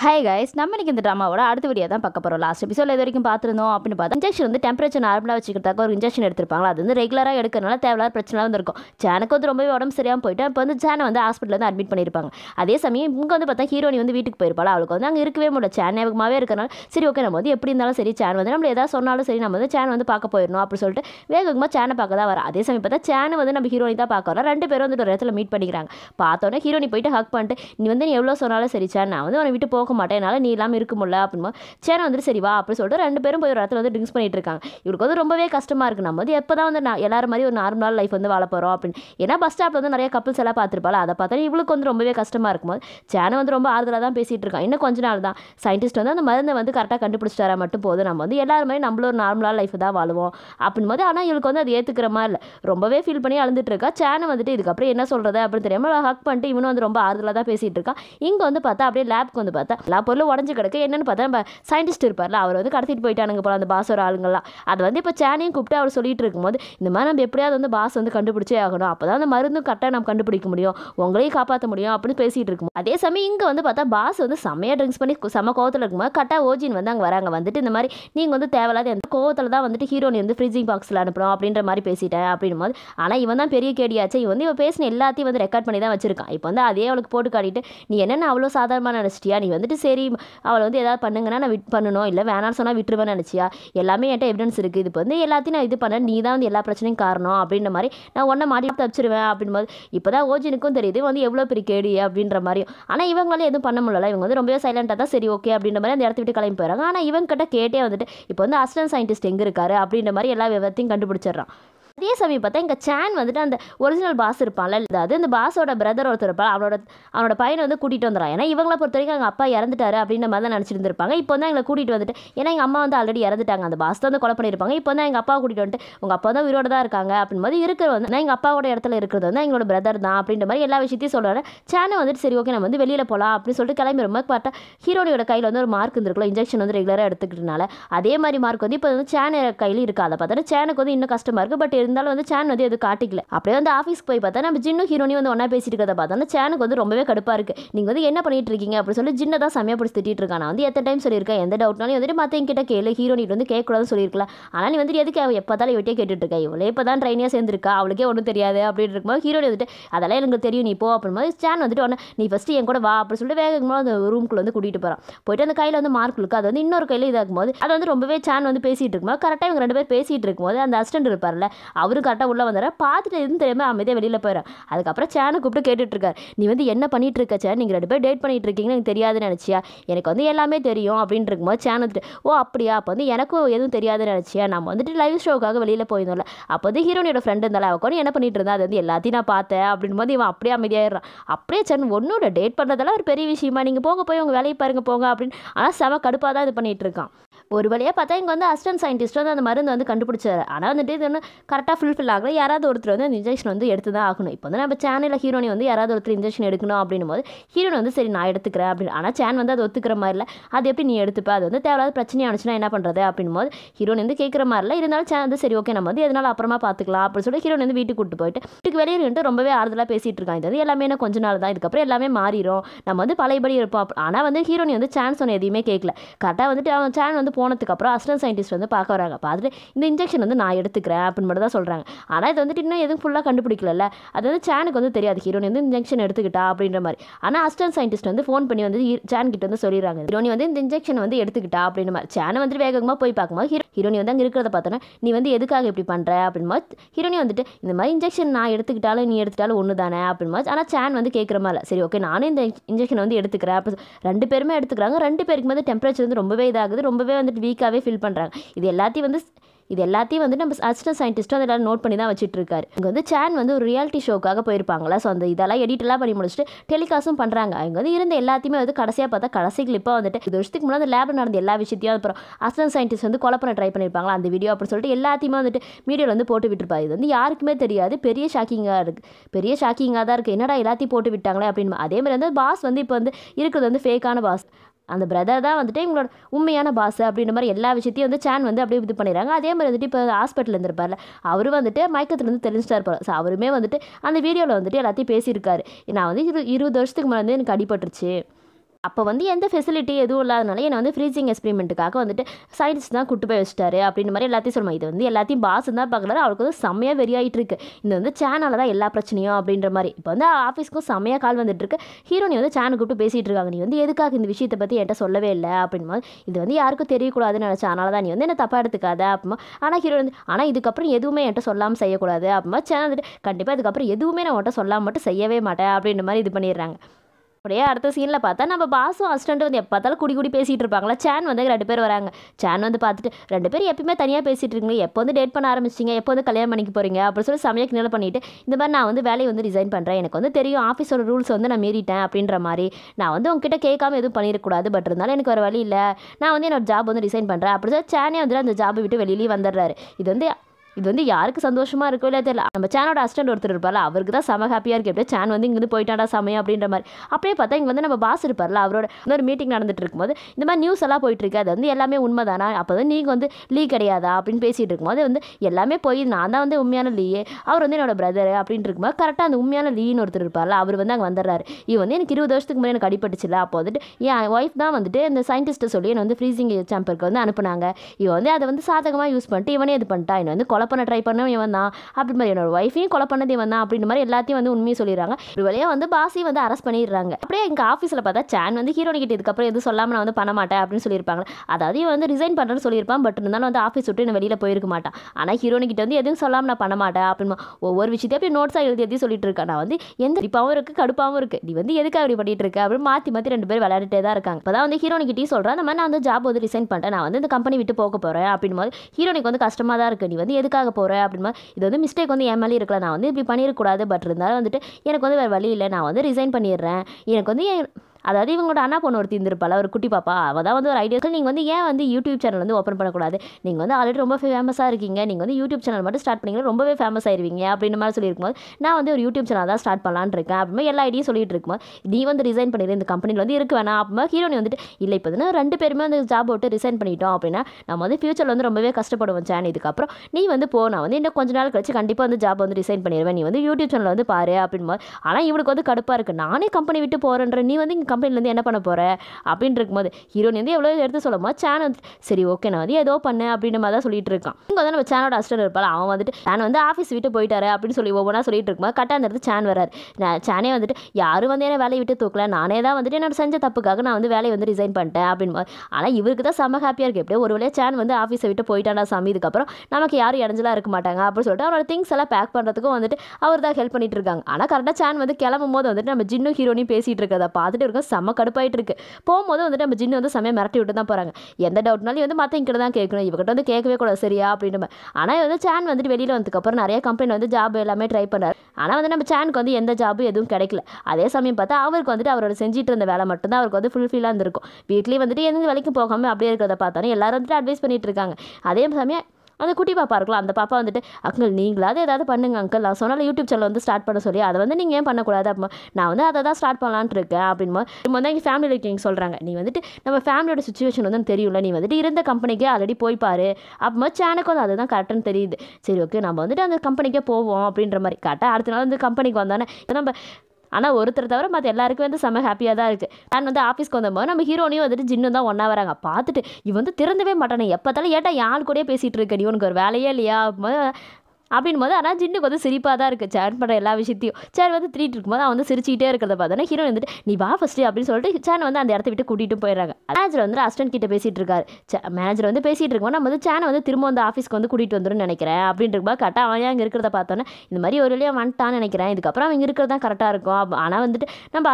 hi guys நம்ம இன்றைக்கி இந்த ட்ராமாவோட அடுத்த வீடியோ தான் பார்க்க போகிறோம் லாஸ்ட் எபிசோட இது வரைக்கும் பார்த்துருந்தோம் அப்படின்னு பார்த்தா இன்ஜெக்ஷன் வந்து டெம்பரேச்சர் நார்மலாக வச்சுக்கிறதாக்க ஒரு இன்ஜெக்ஷன் எடுத்திருப்பாங்களா அது வந்து ரெகுலராக எடுக்கிறனால தேவையில்லாத பிரச்சனை வந்துருக்கும் ஜானுக்கு வந்து ரொம்பவே உடம்பு சரியாக போயிட்டு இப்போ வந்து ஜானை வந்து ஹாஸ்பிட்டலில் வந்து அட்மிட் பண்ணியிருப்பாங்க அதே சமயம் இங்கே வந்து பார்த்தா ஹீரோனி வந்து வீட்டுக்கு போயிருப்பாள் அவளுக்கு வந்து அங்கே இருக்கவே முடியல சேன் ஞாபகமாகவே இருக்கிறனால சரி ஓகே நம்ம வந்து எப்படி இருந்தாலும் சரி சேன் வந்து நம்மள எதாவது சொன்னாலும் சரி நம்ம வந்து சேன் வந்து பார்க்க போயிடணும் அப்படின்னு சொல்லிட்டு வேகமாக சேனை பார்க்க தான் வரும் அதே சமயம் பார்த்தா சேனை வந்து நம்ம ஹீரோனி தான் பார்க்க வரோம் ரெண்டு பேரும் வந்து ஒரு இடத்துல மீட் பண்ணிக்கிறாங்க பார்த்தோன்னே ஹீரோனி போயிட்டு ஹக் பண்ணிட்டு நீ வந்து நீ எவ்வளோ சொன்னாலும் சரி சேன் நான் வந்து உன்னை விட்டு போக போக மாட்டேன் நீ இல்லாமல் இருக்க முடியல அப்படின்னு சேனை வந்துட்டு சரி வா அப்படின்னு சொல்லிட்டு ரெண்டு பேரும் போய் ஒரு இடத்துல வந்து ட்ரிங்க்ஸ் பண்ணிட்டு இருக்காங்க இவருக்கு வந்து ரொம்பவே கஷ்டமாக இருக்குது நம்ம வந்து எப்போ தான் வந்து நான் எல்லாரும் மாதிரி ஒரு நார்மலான லைஃப் வந்து வாழ போகிறோம் அப்படின்னு ஏன்னா பஸ் ஸ்டாப்பில் வந்து நிறைய கப்பல்ஸ் எல்லாம் பார்த்துருப்பாள் அதை பார்த்தா இவளுக்கு வந்து ரொம்பவே கஷ்டமாக இருக்கும்போது சேனை வந்து ரொம்ப ஆறுதலாக தான் பேசிகிட்டு இருக்கான் இன்னும் கொஞ்ச நாள் தான் சயின்டிஸ்ட் வந்து அந்த மருந்தை வந்து கரெக்டாக கண்டுபிடிச்சிட்டாரா மட்டும் போதும் நம்ம வந்து எல்லாரும் மாதிரி நம்மளும் ஒரு நார்மலான லைஃப் தான் வாழுவோம் அப்படின்னு போது ஆனால் இவளுக்கு வந்து அது ஏற்றுக்கிற மாதிரி இல்லை ரொம்பவே ஃபீல் பண்ணி அழுதுட்டு இருக்கா சேனை வந்துட்டு இதுக்கப்புறம் என்ன சொல்கிறது அப்படின்னு தெரியாமல் ஹக் பண்ணிட்டு இவனும் வந்து ரொம்ப ஆறுதலாக தான் பேசிகிட்டு இருக்கான் இங்கே வந்து பார்த்தா அப்படியே லேப்க்கு வந்து பார்த்தா பார்த்தா எல்லா பொருளும் உடஞ்சி கிடக்கு என்னென்னு பார்த்தா நம்ம சயின்டிஸ்ட் இருப்பார்ல அவர் வந்து கடத்திட்டு போயிட்டானுங்க போல அந்த பாஸோட ஆளுங்கள்லாம் அது வந்து இப்போ சேனையும் கூப்பிட்டு அவர் சொல்லிட்டு இருக்கும்போது இந்த மாதிரி நம்ம எப்படியாவது வந்து பாஸ் வந்து கண்டுபிடிச்சே ஆகணும் அப்போ தான் அந்த மருந்தும் கரெக்டாக நம்ம கண்டுபிடிக்க முடியும் உங்களையும் காப்பாற்ற முடியும் அப்படின்னு பேசிகிட்டு இருக்கும் அதே சமயம் இங்கே வந்து பார்த்தா பாஸ் வந்து செம்மையாக ட்ரிங்க்ஸ் பண்ணி செம்ம கோவத்தில் இருக்கும்போது கரெக்டாக ஓஜின் வந்து அங்கே வராங்க வந்துட்டு இந்த மாதிரி நீங்கள் வந்து தேவையில்லாத எந்த கோவத்தில் தான் வந்துட்டு ஹீரோனி வந்து ஃப்ரிட்ஜிங் பாக்ஸில் அனுப்பணும் அப்படின்ற மாதிரி பேசிட்டேன் அப்படின்னும் ஆனால் இவன் தான் பெரிய கேடியாச்சு இவன் வந்து இவன் பேசின எல்லாத்தையும் வந்து ரெக்கார்ட் பண்ணி தான் வச்சிருக்கான் இப்போ வந்து அதே அவளுக்கு போட்டு காட்டிட்டு நீ என்னென்ன அவ்வளோ சாதாரணமாக நினச்சிட்டியா நீ வந்து வந்துட்டு சரி அவளை வந்து ஏதாவது பண்ணுங்கன்னா நான் விட் பண்ணணும் இல்லை வேணாம்னு சொன்னால் விட்டுருவேன் நினச்சியா எல்லாமே என்கிட்ட எவிடன்ஸ் இருக்குது இது வந்து எல்லாத்தையும் நான் இது பண்ணேன் நீ தான் வந்து எல்லா பிரச்சனையும் காரணம் அப்படின்ற மாதிரி நான் ஒன்றை மாட்டி தப்பிச்சிருவேன் அப்படின்னு போது இப்போ தான் ஓஜினுக்கும் தெரியுது வந்து எவ்வளோ பெரிய கேடு அப்படின்ற மாதிரியும் ஆனால் இவங்களால எதுவும் பண்ண முடியல இவங்க வந்து ரொம்பவே சைலண்ட்டாக தான் சரி ஓகே அப்படின்ற மாதிரி அந்த இடத்த விட்டு கிளம்பி போயிடறாங்க ஆனால் இவங்ககிட்ட கேட்டே வந்துட்டு இப்போ வந்து அசிஸ்டன்ட் சயின்டிஸ்ட் எங்கே இருக்காரு அப்படின்ற மாதிரி எல்லா விவரத்தையும் கண்டுபிடிச்சிடுறான் அதே சமயம் பார்த்தா இங்கே சேன் வந்துட்டு அந்த ஒரிஜினல் பாஸ் இருப்பான்ல அதாவது அந்த பாஸோட பிரதர் ஒருத்தர் இருப்பாள் அவனோட அவனோட பையனை வந்து கூட்டிகிட்டு வந்துடுறான் ஏன்னா இவங்களை பொறுத்த வரைக்கும் எங்கள் அப்பா இறந்துட்டாரு அப்படின்ற மாதிரி தான் நினச்சிட்டு இப்போ தான் எங்களை கூட்டிகிட்டு வந்துட்டு ஏன்னா எங்கள் அம்மா வந்து ஆல்ரெடி இறந்துட்டாங்க அந்த பாஸ் தான் வந்து கொலை பண்ணியிருப்பாங்க இப்போ தான் எங்கள் அப்பா கூட்டிகிட்டு வந்துட்டு உங்கள் அப்பா தான் உயிரோட தான் இருக்காங்க அப்படின்னு மாதிரி இருக்கிற வந்து நான் எங்கள் அப்பாவோட இடத்துல இருக்கிறது வந்து எங்களோட பிரதர் தான் அப்படின்ற மாதிரி எல்லா விஷயத்தையும் சொல்கிறாரு சேனை வந்துட்டு சரி ஓகே நம்ம வந்து வெளியில் போகலாம் அப்படின்னு சொல்லிட்டு கிளம்பி ரொம்ப பார்த்தா ஹீரோனியோட கையில் வந்து ஒரு மார்க் இருந்திருக்கலாம் இன்ஜெக்ஷன் வந்து ரெகுலராக எடுத்துக்கிட்டனால அதே மாதிரி மார்க் வந்து இப்போ வந்து சேனை கையில் இருக்காது பார்த்தா சேனுக்கு வந்து இன்னும் கஷ்டமாக இருக்குது பட் இருந்தாலும் வந்து சேன் வந்து எதுவும் காட்டிக்கல அப்படியே வந்து ஆஃபீஸ்க்கு போய் பார்த்தா நம்ம ஜின்னும் ஹீரோனி வந்து ஒன்றா பேசிட்டு இருக்கிறத பார்த்தா அந்த சேனுக்கு வந்து ரொம்பவே கடுப்பாக இருக்குது நீங்கள் வந்து என்ன பண்ணிட்டு இருக்கீங்க அப்படின்னு சொல்லி ஜின்னை தான் செம்மையாக பிடிச்சி திட்டிட்டு இருக்கான் நான் வந்து எத்தனை டைம் சொல்லியிருக்கேன் எந்த டவுட்னாலும் வந்துட்டு மற்றவங்க கிட்ட கேளு ஹீரோனிட்டு வந்து கேட்கக்கூடாதுன்னு சொல்லியிருக்கலாம் ஆனால் நீ வந்துட்டு எதுக்கு எப்போ தான் இவட்டே இருக்கா இவ்வளோ இப்போ தான் ட்ரைனியாக சேர்ந்துருக்கா அவளுக்கே ஒன்றும் தெரியாது அப்படின்னு இருக்கும்போது ஹீரோனி வந்துட்டு அதெல்லாம் எனக்கு தெரியும் நீ போ அப்படின்னு போது சேன் வந்துட்டு ஒன்று நீ ஃபஸ்ட்டு என் கூட வா அப்படின்னு சொல்லிட்டு வேகமாக அந்த ரூம்குள்ளே வந்து கூட்டிகிட்டு போகிறான் போயிட்டு அந்த கையில் வந்து மார்க் இருக்கு அது வந்து இன்னொரு கையில் இதாகும்போது போது அது வந்து ரொம்பவே சேன் வந்து பேசிகிட்டு இருக்கும்போது கரெக்டாக இவங்க ரெண்டு பேர் பேசிகிட்டு இருக்கும்போது அந்த அஸ்டன்ட் இருப்பார்ல அவரு கரெக்டாக உள்ளே வந்தார் பார்த்துட்டு எதுவும் தெரியாமல் அமைதியாக வெளியில் போயிடறான் அதுக்கப்புறம் சேனை கூப்பிட்டு கேட்டுட்ருக்காரு நீ வந்து என்ன பண்ணிட்டு இருக்க சேன் நீங்கள் ரெண்டு பேர் டேட் பண்ணிகிட்டு இருக்கீங்கன்னு எனக்கு தெரியாதுன்னு நினச்சியா எனக்கு வந்து எல்லாமே தெரியும் அப்படின்னு இருக்கும்போது சேனல் வந்துட்டு ஓ அப்படியா அப்போ வந்து எனக்கும் எதுவும் தெரியாதுன்னு நினச்சியா நம்ம வந்துட்டு லைவ் ஷோக்காக வெளியில் போயிருந்தோம்ல அப்போ வந்து ஹீரோனியோட ஃப்ரெண்டு இருந்தாலும் அவன் என்ன பண்ணிட்டு இருந்தா அது வந்து எல்லாத்தையும் நான் பார்த்தேன் அப்படின்போது இவன் அப்படியே அமைதியாயிடுறான் அப்படியே சேன் ஒன்னோட டேட் பண்ணுறதெல்லாம் ஒரு பெரிய விஷயமா நீங்கள் போங்க போய் உங்கள் வேலையை பாருங்கள் போங்க அப்படின்னு ஆனால் செம கடுப்பாக தான் இது பண்ணிகிட்டு இருக்கான் ஒரு வழியாக பார்த்தா இங்கே வந்து அசிஸ்டன்ட் சயின்டிஸ்ட் வந்து அந்த மருந்து வந்து கண்டுபிடிச்சாரு ஆனால் வந்துட்டு இது வந்து கரெக்டாக ஃபுல்ஃபில் ஆகல யாராவது ஒருத்தர் வந்து அந்த இன்ஜெக்ஷன் வந்து எடுத்து தான் ஆகணும் இப்போ வந்து நம்ம சேனலில் ஹீரோனி வந்து யாராவது ஒருத்தர் இன்ஜெக்ஷன் எடுக்கணும் அப்படின்போது போது வந்து சரி நான் எடுத்துக்கிறேன் அப்படின்னு ஆனால் சேன் வந்து அது ஒத்துக்கிற மாதிரி இல்லை அது எப்படி நீ எடுத்துப்பா அது வந்து தேவையில்லாத பிரச்சனையாக ஆனிச்சுனா என்ன பண்ணுறது அப்படின்போது ஹீரோனி ஹீரோன் வந்து கேட்குற மாதிரி இல்லை இருந்தாலும் சேன் வந்து சரி ஓகே நம்ம வந்து எதனால் அப்புறமா பார்த்துக்கலாம் அப்படின்னு சொல்லி ஹீரோனி வந்து வீட்டுக்கு கூட்டு போயிட்டு வீட்டுக்கு வெளியே இருந்துட்டு ரொம்பவே ஆறுதலாக பேசிகிட்டு இருக்காங்க இது எல்லாமே என்ன கொஞ்ச நாள் தான் இதுக்கப்புறம் எல்லாமே மாறிடும் நம்ம வந்து பழையபடி இருப்போம் ஆனால் வந்து ஹீரோனி வந்து சான்ஸ் ஒன்று எதையுமே கேட்கல கரெக்டாக வந்துட்டு அவன் சேன் வந்து போனதுக்கப்புறம் அஸ்டன் சயின்டிஸ்ட் வந்து பார்க்க வராங்க பார்த்துட்டு இந்த இன்ஜெக்ஷன் வந்து நான் எடுத்துக்கிறேன் அப்படின்னு மட்டும் தான் சொல்கிறாங்க ஆனால் இது வந்துட்டு இன்னும் எதுவும் ஃபுல்லாக கண்டுபிடிக்கல அது வந்து சேனுக்கு வந்து தெரியாது ஹீரோனி வந்து இன்ஜெக்ஷன் எடுத்துக்கிட்டா அப்படின்ற மாதிரி ஆனால் அஸ்டன் சயின்டிஸ்ட் வந்து ஃபோன் பண்ணி வந்து சேன் கிட்ட வந்து சொல்லிடுறாங்க ஹீரோனி வந்து இந்த இன்ஜெக்ஷன் வந்து எடுத்துக்கிட்டா அப்படின்ற மாதிரி சேனை வந்து வேகமாக போய் பார்க்கும்போது ஹீரோ ஹீரோனி வந்து அங்கே இருக்கிறத பார்த்தோன்னா நீ வந்து எதுக்காக இப்படி பண்ணுற அப்படின்னு ஹீரோனி வந்துட்டு இந்த மாதிரி இன்ஜெக்ஷன் நான் எடுத்துக்கிட்டாலும் நீ எடுத்துட்டாலும் ஒன்று தானே அப்படின்னு ஆனால் சேன் வந்து கேட்குற மாதிரி சரி ஓகே நானும் இந்த இன்ஜெக்ஷன் வந்து எடுத்துக்கிறேன் அப்போ ரெண்டு பேருமே எடுத்துக்கிறாங்க ரெண்டு பேருக்கு வந்து டெம்பரேச்சர் வந்து ரொம்பவே இதாகுது ரொம்பவே வந்துட்டு வீக்காகவே ஃபீல் பண்ணுறாங்க இது எல்லாத்தையும் வந்து இது எல்லாத்தையும் வந்து நம்ம அசிஸ்டன்ட் சயின்டிஸ்ட்டும் அதெல்லாம் நோட் பண்ணி தான் வச்சுட்டு இருக்காரு இங்கே வந்து சேன் வந்து ஒரு ரியாலிட்டி ஷோக்காக போயிருப்பாங்களா ஸோ அந்த இதெல்லாம் எடிட்டெல்லாம் பண்ணி முடிச்சுட்டு டெலிகாஸ்டும் பண்ணுறாங்க அவங்க வந்து இருந்த எல்லாத்தையுமே வந்து கடைசியாக பார்த்தா கடைசி கிளிப்பாக வந்துட்டு இது வருஷத்துக்கு முன்னாடி அந்த லேப் நடந்த எல்லா விஷயத்தையும் அப்புறம் அசிஸ்டன்ட் சயின்டிஸ்ட் வந்து கொலை பண்ண ட்ரை பண்ணியிருப்பாங்களா அந்த வீடியோ அப்படின்னு சொல்லிட்டு எல்லாத்தையுமே வந்துட்டு மீடியாவில் வந்து போட்டு விட்டுருப்பா இது வந்து யாருக்குமே தெரியாது பெரிய ஷாக்கிங்காக இருக்குது பெரிய ஷாக்கிங்காக தான் இருக்குது என்னடா எல்லாத்தையும் போட்டு விட்டாங்களே அப்படின்னு அதே மாதிரி வந்து பாஸ் வந்து இப்போ வந்து இருக்கிறது வந்து ஃபேக்கான பாஸ் அந்த பிரதர் தான் வந்துட்டு இவங்களோட உண்மையான பாஸ் அப்படின்ற மாதிரி எல்லா விஷயத்தையும் வந்து சேன் வந்து அப்படியே இது பண்ணிடுறாங்க அதே மாதிரி வந்துட்டு இப்போ ஹாஸ்பிட்டலில் இருந்திருப்பார்ல அவர் வந்துட்டு மயக்கத்துலேருந்து தெரிஞ்சுட்டா இருப்பார் ஸோ அவருமே வந்துட்டு அந்த வீடியோவில் வந்துட்டு எல்லாத்தையும் பேசியிருக்காரு நான் வந்து இரு இருபது வருஷத்துக்கு முன்னாடி வந்து எனக்கு அடிபட்டுருச்சு அப்போ வந்து எந்த ஃபெசிலிட்டி எதுவும் இல்லாதனால என்னை வந்து ஃப்ரீசிங் எக்ஸ்பெரிமெண்ட்டுக்காக வந்துட்டு சயின்ஸ் தான் கூப்பிட்டு போய் வச்சிட்டாரு அப்படின்ற மாதிரி எல்லாத்தையும் சொல்லுவாங்க இது வந்து எல்லாத்தையும் பாஸ் தான் பார்க்குறாரு அவருக்கு வந்து செம்மையாக வெறியாகிட்டு இருக்கு இந்த வந்து சேனலில் தான் எல்லா பிரச்சனையும் அப்படின்ற மாதிரி இப்போ வந்து ஆஃபீஸ்க்கும் செம்மையாக கால் வந்துட்டு இருக்கு ஹீரோ நீ வந்து சேனல் கூப்பிட்டு பேசிகிட்டு இருக்காங்க நீ வந்து எதுக்காக இந்த விஷயத்தை பற்றி என்கிட்ட சொல்லவே இல்லை அப்படின்னு இது வந்து யாருக்கும் தெரியக்கூடாதுன்னு நினச்சா அதனால தான் நீ வந்து என்ன தப்பாக எடுத்துக்காத அப்படிமா ஆனால் ஹீரோ வந்து ஆனால் இதுக்கப்புறம் எதுவுமே என்கிட்ட சொல்லாமல் செய்யக்கூடாது அப்படிமா சேனல் வந்துட்டு கண்டிப்பாக இதுக்கப்புறம் எதுவுமே நான் உன்ட்ட சொல்லாமல் மட்டும் செய்யவே மாட்டேன் அப்படின்ற மாதிரி இது பண்ணிடுறாங்க அப்படியே அடுத்த சீனில் பார்த்தா நம்ம பாசும் அசிஸ்டண்ட்டு வந்து எப்போ பார்த்தாலும் குடி குடி பேசிகிட்டு இருப்பாங்களா சேன் வந்து ரெண்டு பேர் வராங்க சேன் வந்து பார்த்துட்டு ரெண்டு பேர் எப்பயுமே தனியாக பேசிகிட்டு இருக்கீங்க எப்போ வந்து டேட் பண்ண ஆரம்பிச்சிங்க எப்போ வந்து கல்யாணம் பண்ணிக்க போகிறீங்க அப்படின்னு சொல்லி சமையல் கிணல் பண்ணிவிட்டு இந்த மாதிரி நான் வந்து வேலையை வந்து ரிசைன் பண்ணுறேன் எனக்கு வந்து தெரியும் ஆஃபீஸோட ரூல்ஸ் வந்து நான் மீறிட்டேன் அப்படின்ற மாதிரி நான் வந்து உங்ககிட்ட கேட்காம எதுவும் பண்ணிடக்கூடாது பட் இருந்தாலும் எனக்கு ஒரு வழி இல்லை நான் வந்து என்னோட ஜாப் வந்து ரிசைன் பண்ணுறேன் அப்படி சொல்லி சேனே வந்துட்டு அந்த ஜாபை விட்டு வெளியிலேயே வந்துடுறாரு இது வந்து இது வந்து யாருக்கு சந்தோஷமாக இருக்கோ இல்லையா தெரியல நம்ம சேனோட அசிஸ்டன்ட் ஒருத்தர் இருப்பார்ல அவருக்கு தான் செம ஹாப்பியாக இருக்கு அப்படியே சேன் வந்து வந்து போயிட்டாடா சமயம் அப்படின்ற மாதிரி அப்படியே பார்த்தா இங்கே வந்து நம்ம பாஸ் இருப்பார்ல அவரோட இன்னொரு மீட்டிங் நடந்துட்டு இருக்கும்போது இந்த மாதிரி நியூஸ் எல்லாம் போயிட்டுருக்கு அது வந்து எல்லாமே உண்மை தானா அப்போ வந்து நீங்க வந்து லீ கிடையாதா அப்படின்னு பேசிகிட்டு இருக்கும்போது வந்து எல்லாமே போய் நான் தான் வந்து உண்மையான லீயே அவர் வந்து என்னோட பிரதர் அப்படின்னு இருக்கும்போது கரெக்டாக அந்த உண்மையான லீன்னு ஒருத்தர் இருப்பார்ல அவர் வந்து அங்கே வந்துடுறாரு இவன் வந்து எனக்கு இருபது வருஷத்துக்கு முறை எனக்கு அடிபட்டுச்சுல அப்போ வந்துட்டு என் ஒய்ஃப் தான் வந்துட்டு அந்த சயின்டிஸ்ட்டை சொல்லி என்னை வந்து ஃப்ரீசிங் சாம்பருக்கு வந்து அனுப்புனாங்க இவன் வந்து அதை வந்து சாதகமாக யூஸ் பண்ணிட்டு இவனே இது பண்ணிட்டா என்னை வந்து கொலை பண்ண ட்ரை பண்ண இவன் தான் அப்படி மாதிரி என்னோட ஒய்ஃபையும் கொலை பண்ணது இவன் தான் அப்படின்ற மாதிரி எல்லாத்தையும் வந்து உண்மையை சொல்லிடுறாங்க ஒரு வழியாக வந்து பாசி வந்து அரெஸ்ட் பண்ணிடுறாங்க அப்படியே எங்கள் ஆஃபீஸில் பார்த்தா சேன் வந்து ஹீரோனி கிட்ட இதுக்கப்புறம் எதுவும் சொல்லாமல் நான் வந்து பண்ண மாட்டேன் அப்படின்னு சொல்லியிருப்பாங்க அதாவது இவன் வந்து ரிசைன் பண்ணுறேன்னு சொல்லியிருப்பான் பட் இருந்தாலும் வந்து ஆஃபீஸ் விட்டு என்ன வெளியில் போயிருக்க மாட்டான் ஆனால் ஹீரோனி கிட்ட வந்து எதுவும் சொல்லாமல் நான் பண்ண மாட்டேன் அப்படின்னு ஒவ்வொரு விஷயத்தையும் அப்படியே நோட்ஸாக எழுதி எழுதி சொல்லிட்டு இருக்கேன் நான் வந்து எந்த இப்பாவும் இருக்குது கடுப்பாகவும் இருக்குது நீ வந்து எதுக்காக அப்படி பண்ணிட்டு இருக்க அப்படின்னு மாற்றி மாற்றி ரெண்டு பேரும் விளையாடிட்டே தான் இருக்காங்க இப்போ தான் வந்து ஹீரோனிக்கிட்டே சொல்கிறேன் அந்த மாதிரி நான் வந்து ஜாப் வந்து ரிசைன் பண்ணிட்டேன் நான் வந்து இந்த கம்பெனி விட்டு போக போகிறேன் அப்படின்னு போது ஹீரோனிக்கு வந்து கஷ்டமாக தான் இருக்குது நீ வந்து எதுக்கு எதுக்காக போகிறேன் அப்படின்னா இது வந்து மிஸ்டேக் வந்து என் மேலே இருக்கலாம் நான் வந்து இப்படி பண்ணிடக்கூடாது பட் இருந்தாலும் வந்துட்டு எனக்கு வந்து வேறு வழி இல்லை நான் வந்து ரிசைன் பண்ணிடுறேன் எனக்கு வந்து அதாவது இவங்களோட அண்ணா பொண்ணு ஒருத்தி இருந்திருப்பாள் ஒரு குட்டி பாப்பா அவள் தான் வந்து ஒரு ஐடியா நீங்கள் வந்து ஏன் வந்து யூடியூப் சேனல் வந்து ஓப்பன் பண்ணக்கூடாது நீங்கள் வந்து ஆல்ரெடி ரொம்ப ஃபேமஸாக இருக்கீங்க நீங்கள் வந்து யூடியூப் சேனல் மட்டும் ஸ்டார்ட் பண்ணிங்களா ரொம்பவே ஃபேமஸ் ஆயிருவீங்க அப்படின்ற மாதிரி சொல்லியிருக்கும்போது நான் வந்து ஒரு யூடியூப் சேனல் தான் ஸ்டார்ட் பண்ணலான்னு இருக்கேன் அப்படிமா எல்லா ஐடியும் சொல்லிட்டு இருக்கும்போது நீ வந்து ரிசைன் பண்ணிடு இந்த கம்பெனியில் வந்து இருக்க வேணாம் அப்படிமா ஹீரோனி வந்துட்டு இல்லை இப்போ ரெண்டு பேருமே வந்து ஜாப் விட்டு ரிசைன் பண்ணிட்டோம் அப்படின்னா நம்ம வந்து ஃபியூச்சரில் வந்து ரொம்பவே கஷ்டப்படுவோம் சேன் இதுக்கப்புறம் நீ வந்து போனால் வந்து இன்னும் கொஞ்ச நாள் கழிச்சு கண்டிப்பாக வந்து ஜாப் வந்து ரிசைன் பண்ணிடுவேன் நீ வந்து யூடியூப் சேனல் வந்து பாரு அப்படின்னு ஆனால் இவனுக்கு வந்து கடுப்பாக இருக்குது நானே கம்பெனி விட்டு போகிறேன்ற நீ வந்து இங்கே கம்பெனிலேருந்து என்ன பண்ண போகிற அப்படின்னு இருக்கும்போது ஹீரோயின் வந்து எவ்வளோ எடுத்து சொல்லும் போது சேனல் சரி ஓகே நான் வந்து ஏதோ பண்ணு அப்படின்ற மாதிரி தான் சொல்லிட்டு இருக்கான் இங்கே வந்து நம்ம சேனோட அஸ்டர் இருப்பாள் அவன் வந்துட்டு நான் வந்து ஆஃபீஸ் விட்டு போயிட்டாரு அப்படின்னு சொல்லி ஒவ்வொன்றா சொல்லிட்டு இருக்கும்போது கரெக்டாக இருந்தது சேன் வராரு நான் சேனே வந்துட்டு யாரும் வந்து என்ன வேலையை விட்டு தூக்கல நானே தான் வந்துட்டு என்னோட செஞ்ச தப்புக்காக நான் வந்து வேலையை வந்து ரிசைன் பண்ணிட்டேன் அப்படின்னு ஆனால் இவருக்கு தான் செம்ம ஹாப்பியாக இருக்குது எப்படியோ ஒரு வழியாக சேன் வந்து ஆஃபீஸை விட்டு போயிட்டானா சாமி இதுக்கப்புறம் நமக்கு யாரும் இடஞ்சலாக இருக்க மாட்டாங்க அப்படின்னு சொல்லிட்டு அவரோட திங்ஸ் எல்லாம் பேக் பண்ணுறதுக்கும் வந்துட்டு அவர் தான் ஹெல்ப் பண்ணிட்டு இருக்காங்க ஆனால் கரெக்டாக சேன் வந்து கிளம்பும் போது வந்துட்டு நம்ம ஜின்னு ஹீரோனையும் பேசிகிட்டு இருக்கிறத பார்த்துட்டு இருக்கும் செம்ம கடுப்பாயிட்டு இருக்கு போகும்போது வந்துட்டு நம்ம ஜின்னு வந்து செம்மையாக மிரட்டி விட்டு தான் போகிறாங்க எந்த டவுட்னாலும் வந்து இங்கிட்ட தான் கேட்கணும் இவகிட்ட வந்து கேட்கவே கூடாது சரியா அப்படின்னு ஆனால் வந்து சேன் வந்துட்டு வெளியில் வந்ததுக்கப்புறம் நிறைய கம்பெனி வந்து ஜாப் எல்லாமே ட்ரை பண்ணார் ஆனால் வந்து நம்ம சேனுக்கு வந்து எந்த ஜாபும் எதுவும் கிடைக்கல அதே சமயம் பார்த்தா அவருக்கு வந்துட்டு அவரோட செஞ்சுட்டு இருந்த வேலை மட்டும்தான் அவருக்கு வந்து ஃபுல்ஃபில்லாக இருந்திருக்கும் வீட்லேயும் வந்துட்டு எந்த வேலைக்கும் போகாமல் அப்படியே இருக்கிறத பார்த்தாலும் எல்லாரும் வந்துட்டு அட்வைஸ் பண்ணிட்டு இருக்காங்க அதே சமயம் அந்த குட்டி பாப்பா இருக்கலாம் அந்த பாப்பா வந்துட்டு அங்கிள் நீங்களாவது ஏதாவது பண்ணுங்க அங்கிள் நான் சொன்னால யூடியூப் சேனல் வந்து ஸ்டார்ட் பண்ண சொல்லி அதை வந்து நீங்கள் ஏன் பண்ணக்கூடாது அப்போ நான் வந்து அதை தான் ஸ்டார்ட் பண்ணலான் இருக்கேன் அப்படின்னு நம்ம வந்து எங்கள் ஃபேமிலியில் இருக்கீங்க சொல்கிறாங்க நீ வந்துட்டு நம்ம ஃபேமிலியோட சுச்சுவேஷன் வந்து தெரியல நீ வந்துட்டு இருந்த கம்பெனிக்கே ஆல்ரெடி போய்ப்பார் அப்போ சேனக்கு வந்து அதுதான் கரெக்டுன்னு தெரியுது சரி ஓகே நம்ம வந்துட்டு அந்த கம்பெனிக்கே போவோம் அப்படின்ற மாதிரி கரெக்டாக அடுத்த நாள் வந்து கம்பெனிக்கு வந்தோன்னே நம்ம ஆனால் ஒருத்தர் தவிர மற்ற எல்லாருக்குமே வந்து செம்ம ஹாப்பியாக தான் இருக்குது நான் வந்து ஆஃபீஸ்க்கு வந்தபோது நம்ம ஹீரோனையும் வந்துட்டு ஜின்னு தான் ஒன்றா வராங்க பார்த்துட்டு இவன் வந்து திறந்தவே மாட்டானே எப்போத்தாலும் ஏட்டா யாழ் கூடயே பேசிகிட்டு இருக்க இவனுக்கு ஒரு வேலையே இல்லையா அப்படின் போது ஆனால் ஜின்னுக்கு வந்து சிரிப்பாக தான் இருக்குது சேர் பண்ணுற எல்லா விஷயத்தையும் சேர் வந்து திரிட்டு இருக்கும்போது அவன் வந்து சிரிச்சிக்கிட்டே இருக்கிறத பார்த்தோன்னா ஹீரோ வந்துட்டு நீ வா ஃபஸ்ட்டு அப்படின்னு சொல்லிட்டு சேன் வந்து அந்த இடத்த விட்டு கூட்டிகிட்டு போயிடுறாங்க மேனேஜர் வந்து அஸ்டன் கிட்ட பேசிகிட்டு இருக்காரு மேனேஜர் வந்து பேசிகிட்டு இருக்கோம் நம்ம வந்து சேனை வந்து திரும்ப வந்து ஆஃபீஸ்க்கு வந்து கூட்டிகிட்டு வந்துடும்னு நினைக்கிறேன் அப்படின்றப்பா கரெக்டாக அவன் அங்கே இருக்கிறத பார்த்தோன்னா இந்த மாதிரி ஒரு வழியாக வந்துட்டான்னு நினைக்கிறேன் இதுக்கப்புறம் அவங்க இருக்கிறது தான் கரெக்டாக இருக்கும் ஆனால் வந்துட்டு நம்ம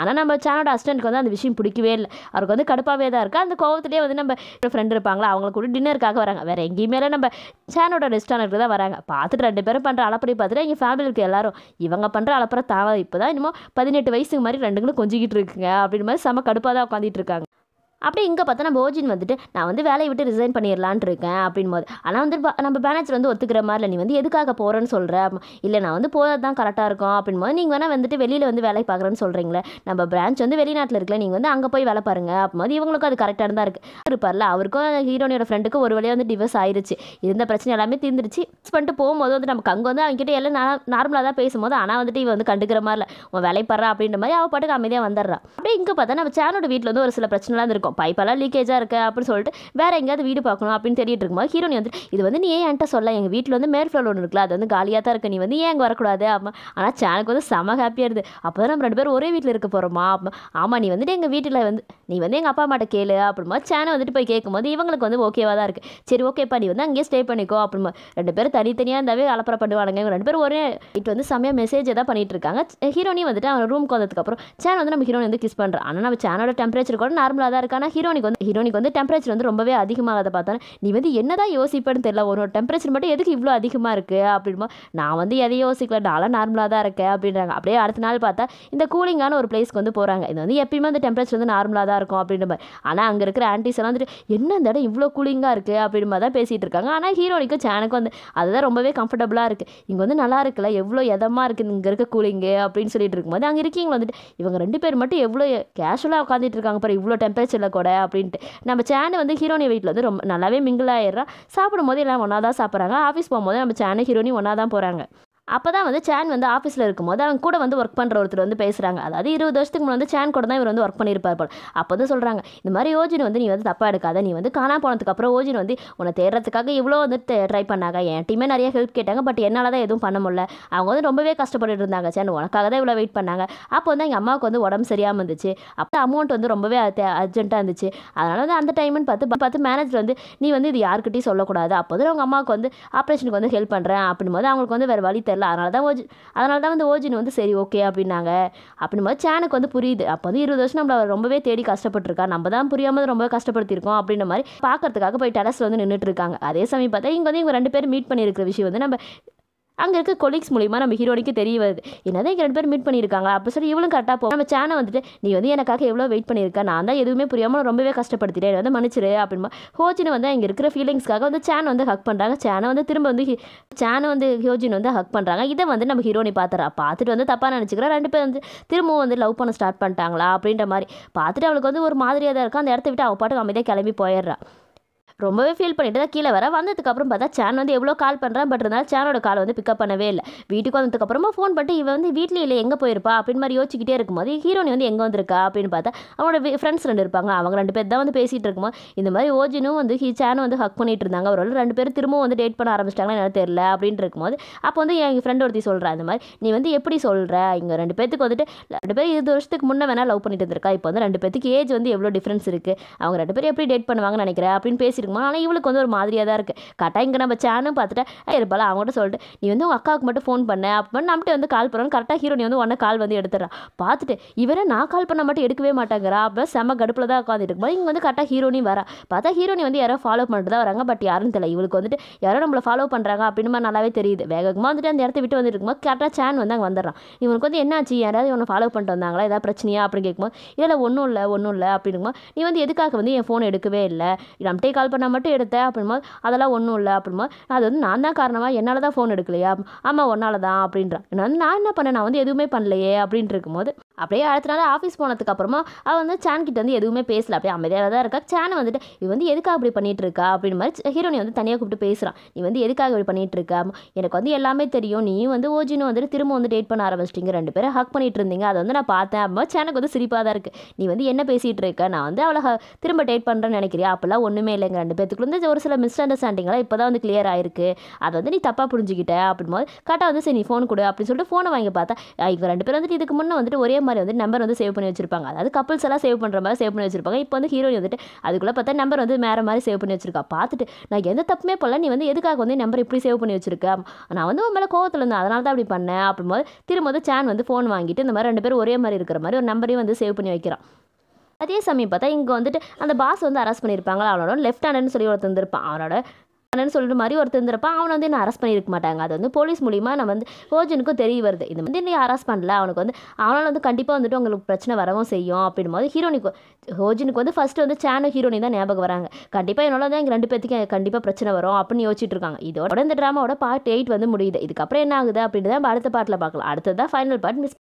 ஆனால் நம்ம சேனோட அசிஸ்டண்ட்டுக்கு வந்து அந்த விஷயம் பிடிக்கவே இல்லை அவருக்கு வந்து கடுப்பாகவே தான் இருக்குது அந்த கோவத்துலேயே வந்து நம்ம ஃப்ரெண்ட் இருப்பாங்களா அவங்க கூட டின்னருக்காக வராங்க வேறு எங்கேயுமே நம்ம சேனோட ரெஸ்டாரண்ட்டுக்கு தான் வராங்க பார்த்துட்டு ரெண்டு பேரும் பண்ணுற அளப்படி பார்த்துட்டு எங்கள் ஃபேமிலிக்கு எல்லாரும் இவங்க பண்ணுற அளப்பற தாவ இப்போ தான் இன்னமும் பதினெட்டு வயசுக்கு மாதிரி ரெண்டுங்களும் கொஞ்சிக்கிட்டு இருக்குங்க அப்படின்னு மாதிரி செம கடுப்பாக தான் உட்காந்துட்டு இருக்காங்க அப்படியே இங்கே பார்த்தா நம்ம ஓஜின் வந்துட்டு நான் வந்து வேலையை விட்டு ரிசைன் பண்ணிடலான் இருக்கேன் அப்படின் போது ஆனால் வந்து நம்ம பேனேஜர் வந்து ஒத்துக்கிற மாதிரி இல்லை நீ வந்து எதுக்காக போகிறேன்னு சொல்கிற இல்லை நான் வந்து போகிறது தான் கரெக்டாக இருக்கும் அப்படின்னு போது நீங்கள் வேணால் வந்துட்டு வெளியில் வந்து வேலை பார்க்குறேன்னு சொல்கிறீங்களே நம்ம பிரான்ச் வந்து வெளிநாட்டில் இருக்கல நீங்கள் வந்து அங்கே போய் வேலை பாருங்கள் அப்போது இவங்களுக்கும் அது கரெக்டாக தான் இருக்குது இருப்பார்ல அவருக்கும் ஹீரோனியோட ஃப்ரெண்டுக்கும் ஒரு வழியாக வந்து டிவர்ஸ் ஆயிடுச்சு இருந்த பிரச்சனை எல்லாமே தீர்ந்துருச்சு பண்ணிட்டு போகும்போது வந்து நமக்கு அங்கே வந்து அவங்ககிட்ட எல்லாம் நார்மலாக தான் பேசும்போது ஆனால் வந்துட்டு இவன் வந்து கண்டுக்கிற மாதிரி இல்லை உன் வேலை பாடுறா அப்படின்ற மாதிரி அவள் பாட்டுக்கு அமைதியாக வந்துடுறான் அப்படியே இங்கே பார்த்தா நம்ம சேனோட வீட்டில் வந்து ஒரு சில பிரச்சனைலாம் இருக்கும் பைப்பெல்லாம் லீக்கேஜாக இருக்குது அப்படின்னு சொல்லிட்டு வேறு எங்கேயாவது வீடு பார்க்கணும் அப்படின்னு தெரியிட்டு இருக்கும்போது ஹீரோனி வந்து இது வந்து நீ ஏன் என்கிட்ட சொல்ல எங்கள் வீட்டில் வந்து மேல் ஃப்ளோர் ஒன்று இருக்குல்ல அது வந்து காலியாக தான் இருக்குது நீ வந்து ஏன் அங்கே வரக்கூடாது ஆமாம் ஆனால் சேனலுக்கு வந்து செம ஹாப்பியாக இருக்குது அப்போ தான் நம்ம ரெண்டு பேரும் ஒரே வீட்டில் இருக்க போகிறோமா ஆமாம் நீ வந்துட்டு எங்கள் வீட்டில் வந்து நீ வந்து எங்கள் அப்பா அம்மாட்ட கேளு அப்படிமா சேனல் வந்துட்டு போய் கேட்கும்போது இவங்களுக்கு வந்து ஓகேவாக தான் இருக்குது சரி ஓகேப்பா நீ வந்து அங்கேயே ஸ்டே பண்ணிக்கோ அப்படிமா ரெண்டு பேரும் தனித்தனியாக இருந்தாவே அலப்பறை பண்ணுவானுங்க இவங்க ரெண்டு பேரும் ஒரே இட்டு வந்து செம்மையாக மெசேஜ் தான் பண்ணிகிட்டு இருக்காங்க ஹீரோனி வந்துட்டு அவன் ரூம் வந்ததுக்கப்புறம் சேனல் வந்து நம்ம ஹீரோனி வந்து கிஸ் பண்ணுறான் ஆனால் நம்ம சேனலோட டெம்பரேச்சர் கூட நார்மலாக தான் இருக்குது ஆனால் ஹீரோனிக்கு வந்து ஹீரோனிக்கு வந்து டெம்பரேச்சர் வந்து ரொம்பவே அதை பார்த்தோன்னா நீ வந்து என்னதான் யோசிப்பேன்னு தெரியல ஒரு டெம்பரேச்சர் மட்டும் எதுக்கு இவ்வளோ அதிகமாக இருக்குது அப்படின்போ நான் வந்து எதையும் யோசிக்கல நான்லாம் நார்மலாக தான் இருக்கேன் அப்படின்றாங்க அப்படியே அடுத்த நாள் பார்த்தா இந்த கூலிங்கான ஒரு பிளேஸ்க்கு வந்து போகிறாங்க இது வந்து எப்பயுமே அந்த டெம்பரேச்சர் வந்து நார்மலாக தான் இருக்கும் அப்படின்ற மாதிரி ஆனால் அங்கே இருக்கிற ஆன்டிஸ் எல்லாம் வந்துட்டு என்ன இந்த இடம் இவ்வளோ கூலிங்காக இருக்குது அப்படின்ற மாதிரி தான் பேசிகிட்டு இருக்காங்க ஆனால் ஹீரோனிக்கும் சேனுக்கும் வந்து அதுதான் ரொம்பவே கம்ஃபர்டபுளாக இருக்குது இங்கே வந்து நல்லா இருக்குல்ல எவ்வளோ எதமாக இருக்குது இங்கே இருக்க கூலிங்கு அப்படின்னு சொல்லிட்டு இருக்கும்போது அங்கே இருக்கீங்களா வந்துட்டு இவங்க ரெண்டு பேர் மட்டும் எவ்வளோ கேஷுவலாக உட்காந்துட்டு இருக்காங்க பாரு இவ்வளோ டெம்பரேச்சரில் அந்த கொடை அப்படின்ட்டு நம்ம சேனு வந்து ஹீரோனி வீட்டில் வந்து ரொம்ப நல்லாவே மிங்கிள் ஆயிடுறா சாப்பிடும்போது எல்லாம் ஒன்றா தான் சாப்பிட்றாங்க ஆஃபீஸ் போகும்போது நம்ம சேனு ஹீரோனி ஒன்றா தான் போகிறாங்க அப்போ தான் வந்து சேன் வந்து ஆஃபீஸில் இருக்கும்போது அவங்க கூட வந்து ஒர்க் பண்ணுற ஒருத்தர் வந்து பேசுகிறாங்க அதாவது இருபது வருஷத்துக்கு முன்னாடி வந்து சேன் கூட தான் இவர் வந்து ஒர்க் பண்ணியிருப்பார் போல் அப்போ தான் சொல்கிறாங்க இந்த மாதிரி யோஜின் வந்து நீ வந்து தப்பாக எடுக்காத நீ வந்து காணா போனதுக்கப்புறம் யோஜின் வந்து உன்னை தேடுறதுக்காக இவ்வளோ வந்து ட்ரை பண்ணாங்க என் டீமே நிறைய ஹெல்ப் கேட்டாங்க பட் என்னால் தான் எதுவும் பண்ண முடியல அவங்க வந்து ரொம்பவே கஷ்டப்பட்டு இருந்தாங்க சேன் உனக்காக தான் இவ்வளோ வெயிட் பண்ணாங்க அப்போ வந்து எங்கள் அம்மாவுக்கு வந்து உடம்பு சரியாக இருந்துச்சு அப்போ அமௌண்ட் வந்து ரொம்பவே அர்ஜென்ட்டாக இருந்துச்சு அதனால் வந்து அந்த டைம்னு பார்த்து பார்த்து மேனேஜர் வந்து நீ வந்து இது யாருக்கிட்டையும் சொல்லக்கூடாது அப்போ தான் அவங்க அம்மாவுக்கு வந்து ஆப்ரேஷனுக்கு வந்து ஹெல்ப் பண்ணுறேன் அப்படின் போது அவங்களுக்கு வந்து வேறு வழி தர தெரில அதனால தான் ஓஜி அதனால தான் வந்து ஓஜின் வந்து சரி ஓகே அப்படின்னாங்க அப்படின்னும் போது சேனுக்கு வந்து புரியுது அப்போ வந்து இருபது வருஷம் நம்மளை ரொம்பவே தேடி கஷ்டப்பட்டுருக்கா நம்ம தான் புரியாமல் ரொம்ப கஷ்டப்படுத்திருக்கோம் அப்படின்ற மாதிரி பார்க்கறதுக்காக போய் டெரஸில் வந்து நின்றுட்டு இருக்காங்க அதே சமயம் பார்த்தா இங்கே வந்து இவங்க ரெண்டு பேரும் மீட் பண்ணியிருக்கிற விஷயம் வந்து நம்ம அங்கே இருக்க கொலீக்ஸ் மூலிமா நம்ம ஹீரோனிக்கு தெரிய வருது என்னதான் இங்கே ரெண்டு பேரும் மீட் பண்ணியிருக்காங்க அப்போ சரி இவ்வளோ கரெக்டாக போகும் நம்ம சேனை வந்துட்டு நீ வந்து எனக்காக எவ்வளோ வெயிட் பண்ணியிருக்கா நான் தான் எதுவுமே புரியாமல் ரொம்பவே கஷ்டப்படுத்திட்டேன் வந்து மன்னிச்சிரு அப்படின்பா ஹோஜின் வந்து இங்கே இருக்கிற ஃபீலிங்ஸ்க்காக வந்து சேனை வந்து ஹக் பண்ணுறாங்க சேனை வந்து திரும்ப வந்து சேனை வந்து ஹோஜின் வந்து ஹக் பண்ணுறாங்க இதை வந்து நம்ம ஹீரோனி பார்த்துறா பார்த்துட்டு வந்து தப்பாக நினச்சிக்கிறா ரெண்டு பேர் வந்து திரும்பவும் வந்து லவ் பண்ண ஸ்டார்ட் பண்ணிட்டாங்களா அப்படின்ற மாதிரி பார்த்துட்டு அவளுக்கு வந்து ஒரு மாதிரியாக தான் இருக்கும் அந்த இடத்த விட்டு அவள் பாட்டுக்கு அமைதியாக கிளம்பி போயிடுறா ரொம்பவே ஃபீல் பண்ணிட்டு தான் கீழே வர வந்ததுக்கப்புறம் பார்த்தா சேன் வந்து எவ்வளோ கால் பண்ணுறேன் பட் இருந்தாலும் சேனோட கால் வந்து பிக்கப் பண்ணவே இல்லை வீட்டுக்கு வந்ததுக்கப்புறமா ஃபோன் பண்ணிட்டு இவன் வந்து வீட்டில் இல்லை எங்கே போயிருப்பா அப்படின்னு மாதிரி யோசிச்சுக்கிட்டே இருக்கும்போது ஹீரோனி வந்து எங்கே வந்திருக்கா அப்படின்னு பார்த்தா அவனோட ஃப்ரெண்ட்ஸ் ரெண்டு இருப்பாங்க அவங்க ரெண்டு பேர் தான் வந்து பேசிகிட்டு இருக்கும்போது இந்த மாதிரி ஓஜினும் வந்து ஹி சேனும் வந்து ஹக் பண்ணிட்டு இருந்தாங்க அவரோட ரெண்டு பேரும் திரும்பவும் வந்து டேட் பண்ண ஆரம்பிச்சிட்டாங்களா என்ன தெரியல அப்படின்னு இருக்கும்போது அப்போ வந்து என் ஃப்ரெண்ட் ஒருத்தி சொல்கிற அந்த மாதிரி நீ வந்து எப்படி சொல்கிற இங்கே ரெண்டு பேத்துக்கு வந்துட்டு ரெண்டு பேர் இருபது வருஷத்துக்கு முன்னே வேணால் லவ் பண்ணிட்டு இருந்திருக்கா இப்போ வந்து ரெண்டு பேத்துக்கு ஏஜ் வந்து எவ்வளோ டிஃப்ரென்ஸ் இருக்குது அவங்க ரெண்டு பேரும் எப்படி டேட் பண்ணுவாங்கன்னு நினைக்கிறேன் அப்படின்னு பேசிட்டு இருக்குமா ஆனால் இவளுக்கு வந்து ஒரு மாதிரியாக தான் இருக்குது கரெக்டாக இங்கே நம்ம சேனும் பார்த்துட்டா இருப்பாள் அவங்ககிட்ட சொல்லிட்டு நீ வந்து உங்கள் அக்காவுக்கு மட்டும் ஃபோன் பண்ண அப்போ நம்மகிட்ட வந்து கால் பண்ணணும் கரெக்டாக ஹீரோ நீ வந்து உடனே கால் வந்து எடுத்துடுறான் பார்த்துட்டு இவரை நான் கால் பண்ண மட்டும் எடுக்கவே மாட்டாங்கிறா அப்போ செம கடுப்பில் தான் உட்காந்துட்டு இருக்கும்போது இங்கே வந்து கரெக்டாக ஹீரோனி வரா பார்த்தா ஹீரோனி வந்து யாரோ ஃபாலோ பண்ணிட்டு தான் வராங்க பட் யாரும் தெரியல இவளுக்கு வந்துட்டு யாரோ நம்மளை ஃபாலோ பண்ணுறாங்க அப்படின்னு நல்லாவே தெரியுது வேகமாக வந்துட்டு அந்த இடத்த விட்டு வந்துருக்கும்போது கரெக்டாக சேன் வந்து அங்கே வந்துடுறான் இவனுக்கு வந்து என்னாச்சு யாராவது இவனை ஃபாலோ பண்ணிட்டு வந்தாங்களா ஏதாவது பிரச்சனையா அப்படின்னு கேட்கும்போது இல்லை ஒன்றும் இல்லை ஒன்றும் இல்லை அப்படிங்கும்போது நீ வந்து எதுக்காக வந்து என் ஃபோன் எடுக்கவே இல்லை நம்மகிட்டே கால் அப்போ நான் மட்டும் எடுத்தேன் அப்படின்போது அதெல்லாம் ஒன்றும் இல்லை அப்படின்போது அது வந்து நான் தான் காரணமாக என்னால் தான் ஃபோன் எடுக்கலையா ஆமாம் ஒன்னால் தான் அப்படின்றான் நான் என்ன பண்ணேன் நான் வந்து எதுவுமே பண்ணலையே அப்படின்ட்டு இருக்கும்போது அப்படியே அடுத்த நாள் ஆஃபீஸ் போனதுக்கப்புறமா அவள் வந்து சான்கிட்ட வந்து எதுவுமே பேசல அப்படியே அமைதியாக தான் இருக்கா சேனை வந்துட்டு இவ வந்து எதுக்காக அப்படி பண்ணிகிட்டு இருக்கா அப்படின்னு மாதிரி ஹீரோனி வந்து தனியாக கூப்பிட்டு பேசுகிறான் நீ வந்து எதுக்காக இப்படி பண்ணிகிட்டு இருக்கா எனக்கு வந்து எல்லாமே தெரியும் நீயும் வந்து ஓஜினும் வந்துட்டு திரும்ப வந்து டேட் பண்ண ஆரம்பிச்சிட்டிங்க ரெண்டு பேரும் ஹக் பண்ணிகிட்டு இருந்தீங்க அதை வந்து நான் பார்த்தேன் அப்படிமா சேனக்கு வந்து சிரிப்பாக தான் இருக்குது நீ வந்து என்ன பேசிகிட்டு இருக்க நான் வந்து அவளை திரும்ப டேட் பண்ணுறேன்னு நினைக்கிறியா அப்போல்லாம் ஒன்றுமே இல்லைங்க ரெண்டு பேத்துக்குள்ள வந்து ஒரு சில மிஸ் அண்டர்ஸ்டாண்டிங்லாம் இப்போ தான் வந்து கிளியர் ஆயிருக்கு அதை வந்து நீ தப்பாக புரிஞ்சுக்கிட்ட அப்படின்போது கரெக்டாக வந்து சரி நீ ஃபோன் கொடு அப்படின்னு சொல்லிட்டு ஃபோனை வாங்கி பார்த்தா இவங்க ரெண்டு பேரும் வந்துட்டு இதுக்கு முன்னே வந்துட்டு ஒரே மாதிரி வந்து நம்பர் வந்து சேவ் பண்ணி வச்சிருப்பாங்க அதாவது கப்பல்ஸ் எல்லாம் சேவ் பண்ணுற மாதிரி சேவ் பண்ணி வச்சிருப்பாங்க இப்போ வந்து ஹீரோயின் வந்துட்டு அதுக்குள்ளே பார்த்தா நம்பர் வந்து வேறு மாதிரி சேவ் பண்ணி வச்சிருக்கா பார்த்துட்டு நான் எந்த தப்புமே போடல நீ வந்து எதுக்காக வந்து நம்பர் இப்படி சேவ் பண்ணி வச்சிருக்க நான் வந்து உன் மேலே கோவத்தில் இருந்தேன் அதனால தான் அப்படி பண்ணேன் அப்படிம்போது திரும்ப வந்து சேன் வந்து ஃபோன் வாங்கிட்டு இந்த மாதிரி ரெண்டு பேரும் ஒரே மாதிரி இருக்கிற மாதிரி ஒரு நம்பரையும் வந்து சேவ் பண்ணி வைக்கிறான் அதே சமயம் பார்த்தா இங்கே வந்துட்டு அந்த பாஸ் வந்து அரெஸ்ட் பண்ணியிருப்பாங்களா அவனோட லெஃப்ட் ஹேண்டுன்னு சொல்லி ஒருத்தர் அவனோட பண்ணேன்னு சொல்கிற மாதிரி ஒருத்தர் இருந்திருப்பான் அவனை வந்து என்ன அரெஸ்ட் பண்ணியிருக்க மாட்டாங்க அது வந்து போலீஸ் மூலிமா நம்ம வந்து ஹோஜனுக்கும் தெரிய வருது இந்த வந்து நீ அரெஸ்ட் பண்ணல அவனுக்கு வந்து அவனால் வந்து கண்டிப்பாக வந்துட்டு உங்களுக்கு பிரச்சனை வரவும் செய்யும் அப்படின்போது ஹீரோனிக்கு ஹோஜனுக்கு வந்து ஃபஸ்ட்டு வந்து சேனல் ஹீரோனி தான் ஞாபகம் வராங்க கண்டிப்பாக என்னால் தான் எங்கள் ரெண்டு பேத்துக்கு கண்டிப்பாக பிரச்சனை வரும் அப்படின்னு யோசிச்சுட்டு இருக்காங்க இதோட இந்த ட்ராமாவோட பார்ட் எயிட் வந்து முடியுது இதுக்கப்புறம் என்ன ஆகுது அப்படின்னு தான் அடுத்த பாட்டில் பார்க்கலாம் அடுத்தது தான் ஃபைனல் பார்ட் மிஸ்